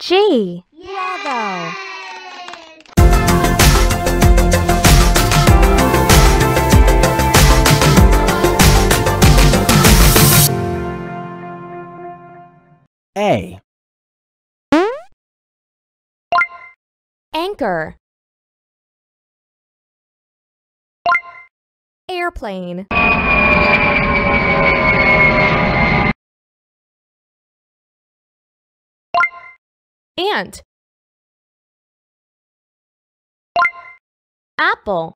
G. Yellow. A. Anchor. Airplane. ant apple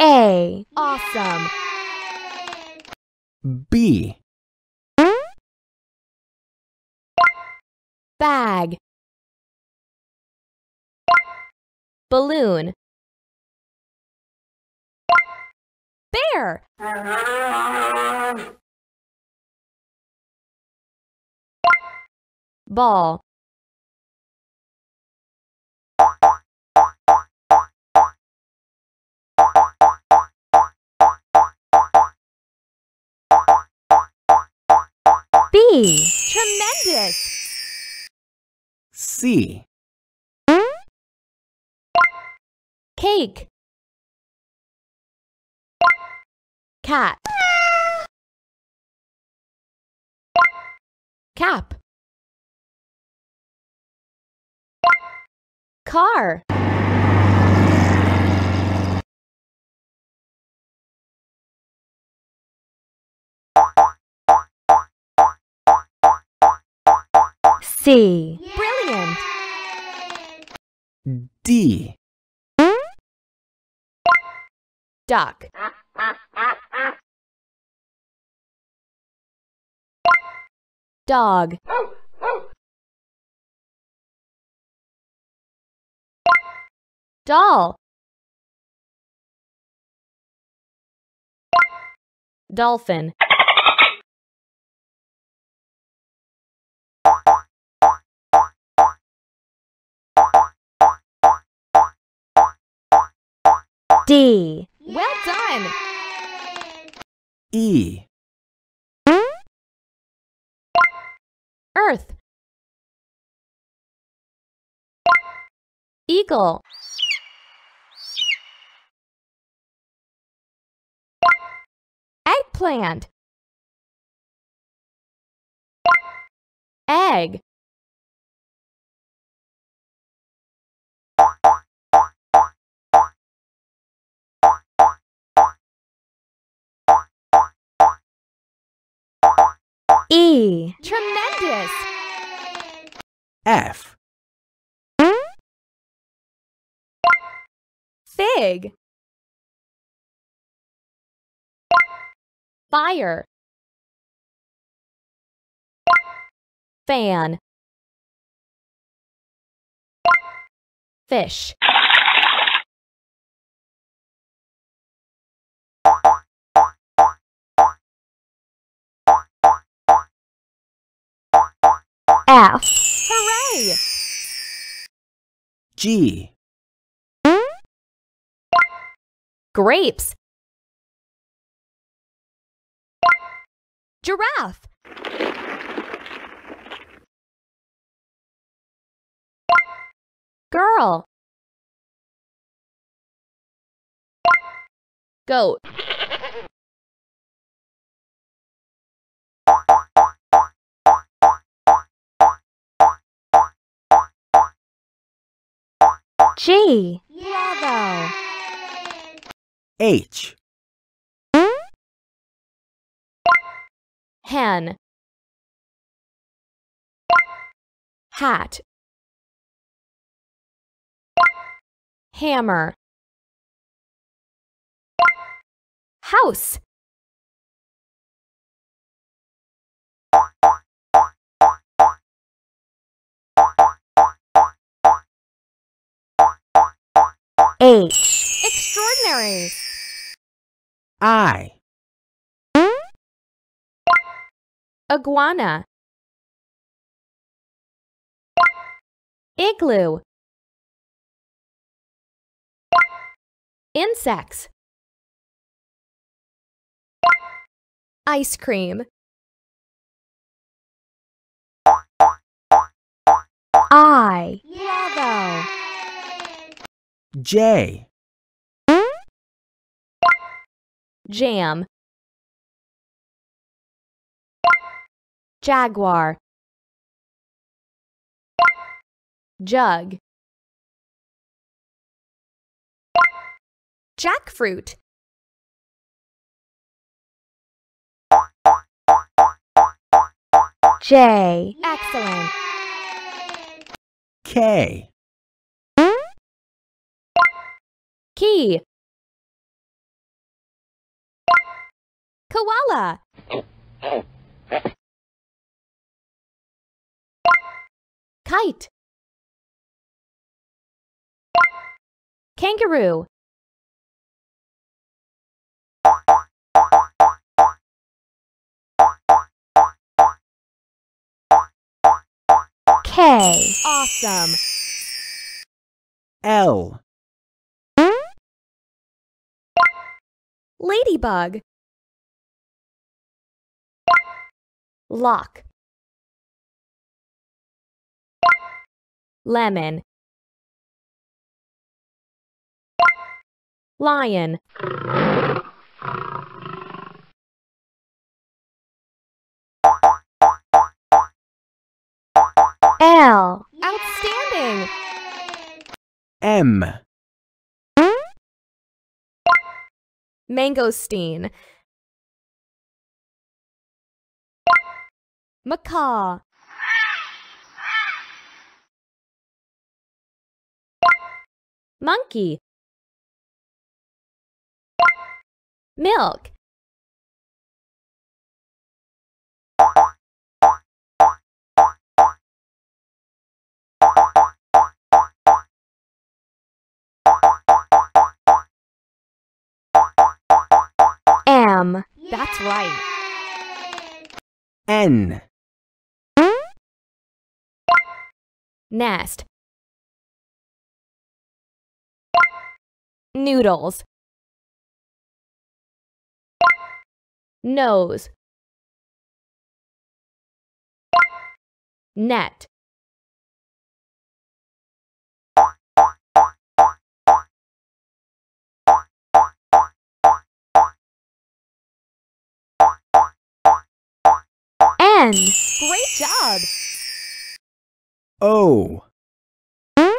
A. Awesome. B. Bag. Balloon. bear! Ball. B. Tremendous. C. Cake. cat cap car C. Yay! Brilliant. D. Duck. Dog. Doll. Dolphin. D. Well done. E. earth. Eagle Eggplant Egg E. Tremendous. F. Fig. Fire. Fan. Fish. now. Hooray! G. Grapes. Giraffe. Girl. Goat. G. Yellow. H. Hen. Hat. Hammer. House. H. Extraordinary. I. Iguana. Igloo. Insects. Ice cream. I. Yeah, though. J. Jam. Jaguar. Jug. Jackfruit. J. Excellent. K. Key. Koala. Kite. Kangaroo. K. Awesome. L. Ladybug Lock Lemon Lion L Outstanding M Mangosteen. Macaw. Monkey. Milk. Yum. That's right. N. Nest. Noodles. Nose. Net. 10. Great job. O. Oh.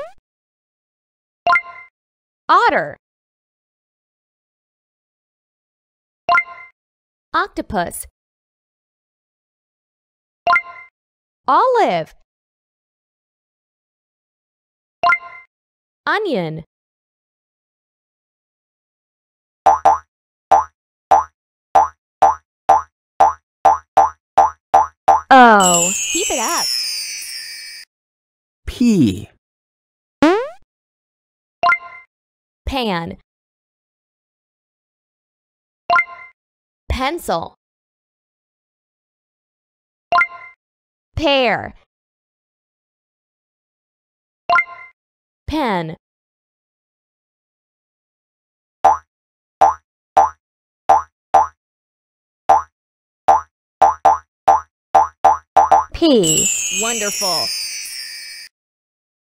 Otter. Octopus. Olive. Onion. Wow, keep it up. P. Pan. Pencil. Pear. Pen. P. Wonderful.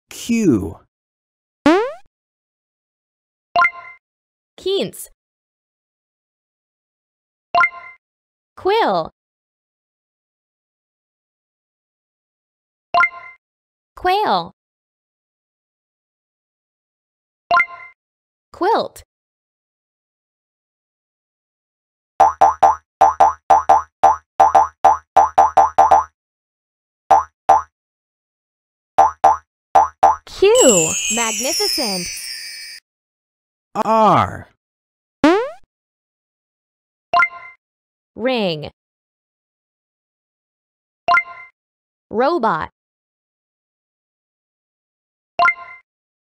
Q. Keens. Quill. Quail. Quilt. Magnificent. R. Ring. Robot.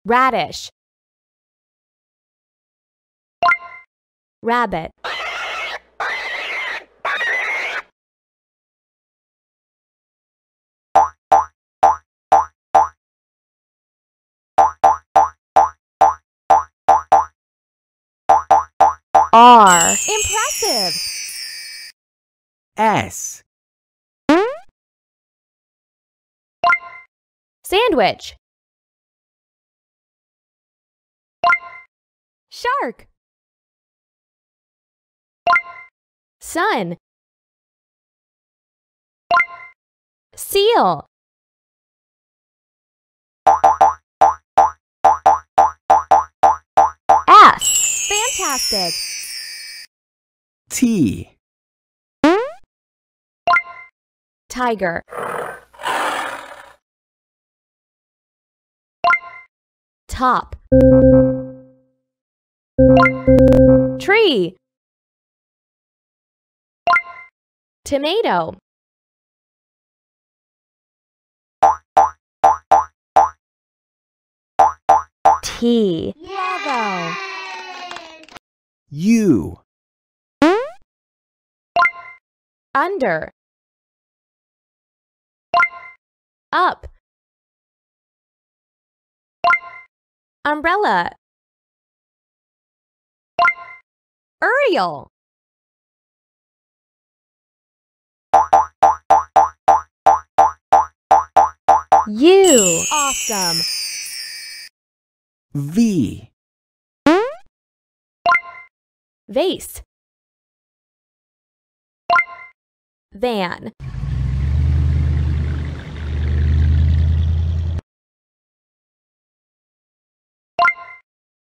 Radish. Rabbit. R. Impressive. S. Sandwich. Shark. Sun. Seal. S. Fantastic. T Tiger Top Tree Tomato T U under up umbrella Uriel You. awesome V vase van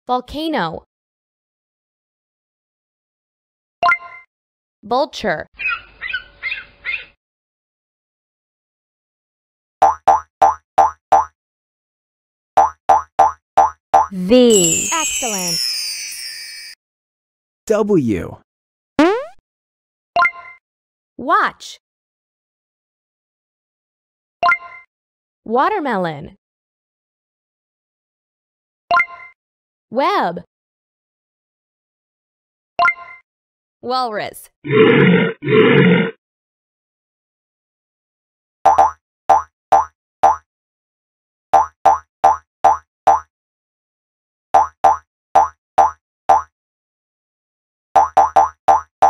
volcano vulture V excellent W Watch. Watermelon. Web. Walrus.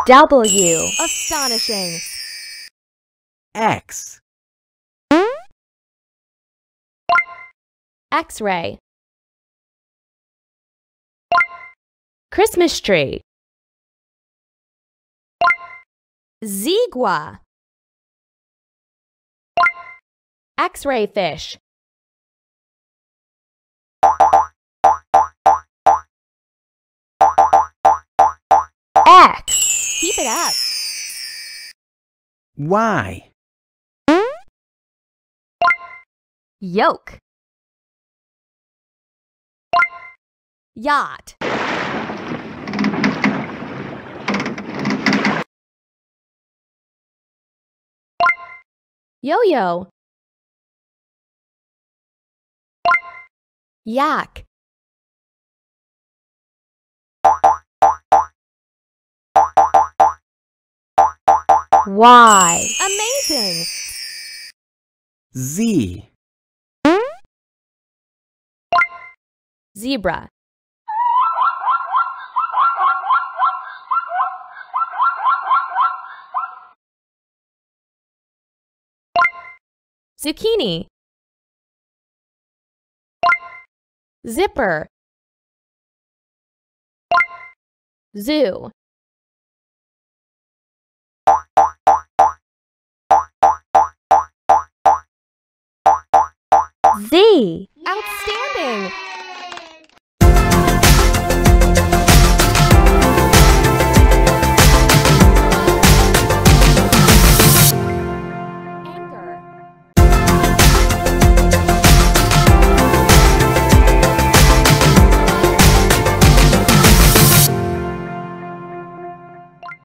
W. Astonishing. X. X-ray. Christmas tree. Zigua. X-ray fish. Keep it up. Why? Yoke. Yacht. Yo-yo. Yak. Y. Amazing. Z. Zebra. Zucchini. Zipper. Zoo. Z. Outstanding!